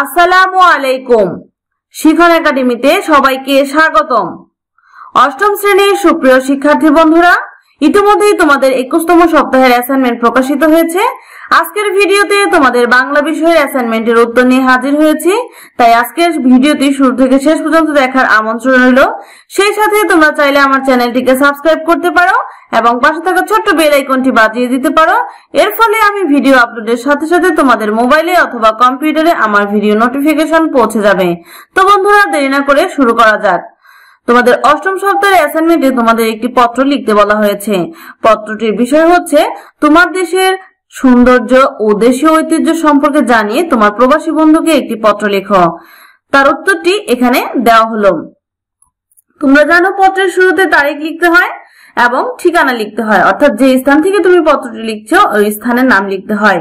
আসসালামু আলাইকুম শিখন একাডেমিতে সবাইকে স্বাগতম অষ্টম শ্রেণীর সুপ্রিয় শিক্ষার্থী বন্ধুরা ইতিমধ্যেই তোমাদের একুশতম সপ্তাহের অ্যাসাইনমেন্ট প্রকাশিত হয়েছে আজকের ভিডিওতে তোমাদের বাংলা বিষয়ের অ্যাসাইনমেন্টের উত্তর নিয়ে হাজির হয়েছি তাই আজকের ভিডিওটি শুরু থেকে শেষ পর্যন্ত দেখার আমন্ত্রণ রইল সেই সাথে তোমরা চাইলে আমার চ্যানেলটিকে সাবস্ক্রাইব করতে পারো এবং পাশে থাকা ছোট্ট বেল আইকনটি বাজিয়ে দিতে পারো এর ফলে আমি ভিডিও আপলোডের সাথে সাথে তোমাদের মোবাইলে অথবা কম্পিউটারে আমার ভিডিও নোটিফিকেশন পৌঁছে যাবে তো বন্ধুরা দেরি না করে শুরু করা যাক তোমাদের অষ্টম সপ্তাহের অ্যাসাইনমেন্টে তোমাদের একটি পত্র লিখতে বলা হয়েছে পত্রটির বিষয় হচ্ছে তোমার দেশের সৌন্দর্য ও দেশীয় ঐতিহ্য সম্পর্কে জানিয়ে তোমার প্রবাসী বন্ধুকে একটি পত্র লেখো তার উত্তরটি এখানে দেওয়া হলো তোমরা জানো পত্রের শুরুতে তারিখ লিখতে হয় এবং ঠিকানা লিখতে হয় অর্থাৎ যে স্থান থেকে তুমি পত্রটি লিখছো ওই স্থানের নাম লিখতে হয়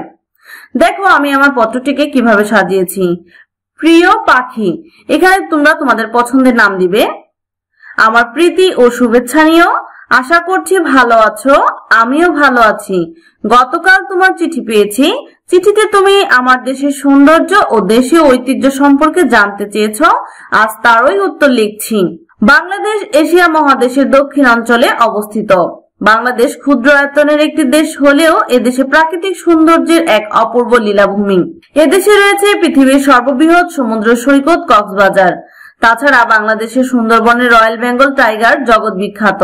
দেখো আমি আমার পত্রটিকে কিভাবে সাজিয়েছি প্রিয় পাখি এখানে তোমরা তোমাদের পছন্দের নাম দিবে আমার প্রীতি ও শুভেচ্ছা নিয়েও আশা করছি ভালো আছো আমিও ভালো আছি গতকাল তোমার চিঠি পেয়েছি চিঠিতে তুমি আমার দেশের সৌন্দর্য ও দেশীয় ঐতিহ্য সম্পর্কে জানতে চেয়েছ আজ তারই উত্তর লিখছি বাংলাদেশ এশিয়া মহাদেশের দক্ষিণাঞ্চলে অবস্থিত বাংলাদেশ ক্ষুদ্র আয়তনের একটি দেশ হলেও এদেশে প্রাকৃতিক সৌন্দর্যের এক অপূর্ব লীলাভূমি এদেশে রয়েছে পৃথিবীর সর্ববৃহৎ সমুদ্র সৈকত কক্সবাজার তাছাড়া বাংলাদেশের সুন্দরবনের রয়্যাল বেঙ্গল টাইগার জগৎ বিখ্যাত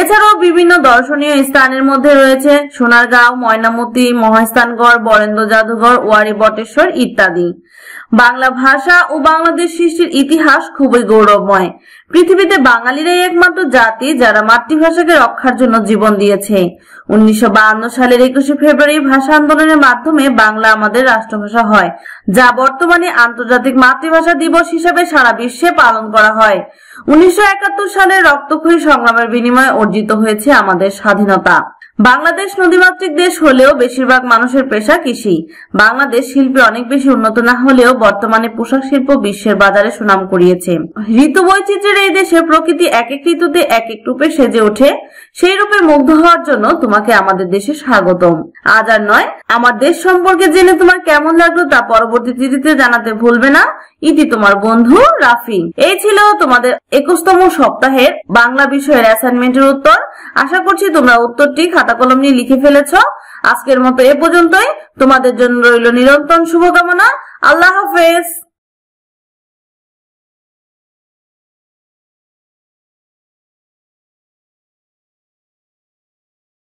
এছাড়াও বিভিন্ন দর্শনীয় স্থানের মধ্যে রয়েছে সোনারগাঁও ময়নামতি মহাস্থানগড় বরেন্দ্র জাদুঘর ওয়ারি বটেশ্বর ইত্যাদি বাংলা ভাষা ও বাংলাদেশ সৃষ্টির ইতিহাস খুবই গৌরবময় পৃথিবীতে বাঙালিরাই একমাত্র জাতি যারা মাতৃভাষাকে রক্ষার জন্য জীবন দিয়েছে উনিশশো সালের একুশে ফেব্রুয়ারি ভাষা আন্দোলনের মাধ্যমে বাংলা আমাদের রাষ্ট্রভাষা হয় যা বর্তমানে আন্তর্জাতিক মাতৃভাষা দিবস হিসেবে সারা বিশ্বে পালন করা হয় উনিশশো সালে রক্তক্ষয়ী সংগ্রামের বিনিময়ে অর্জিত হয়েছে আমাদের স্বাধীনতা বাংলাদেশ নদীমাতৃক দেশ হলেও বেশিরভাগ মানুষের পেশা কৃষি বাংলাদেশ শিল্পে অনেক বেশি উন্নত না হলেও বর্তমানে পোশাক শিল্প বিশ্বের বাজারে সুনাম করিয়েছে ঋতু বৈচিত্র্যের এই দেশে প্রকৃতি এক এক ঋতুতে এক এক রূপে সেজে ওঠে সেই রূপে মুগ্ধ হওয়ার জন্য তোমাকে আমাদের দেশে স্বাগতম আজ আর নয় আমার দেশ সম্পর্কে জেনে তোমার কেমন লাগলো তা পরবর্তী তিথিতে জানাতে ভুলবে না ইতি তোমার বন্ধু রাফি এই ছিল তোমাদের একুশতম সপ্তাহের বাংলা বিষয়ের অ্যাসাইনমেন্টের উত্তর আশা করছি তোমরা উত্তরটি খাতা কলম নিয়ে লিখে ফেলেছ আজকের মতো এ পর্যন্তই তোমাদের জন্য রইল নিরন্তর শুভকামনা আল্লাহ হাফেজ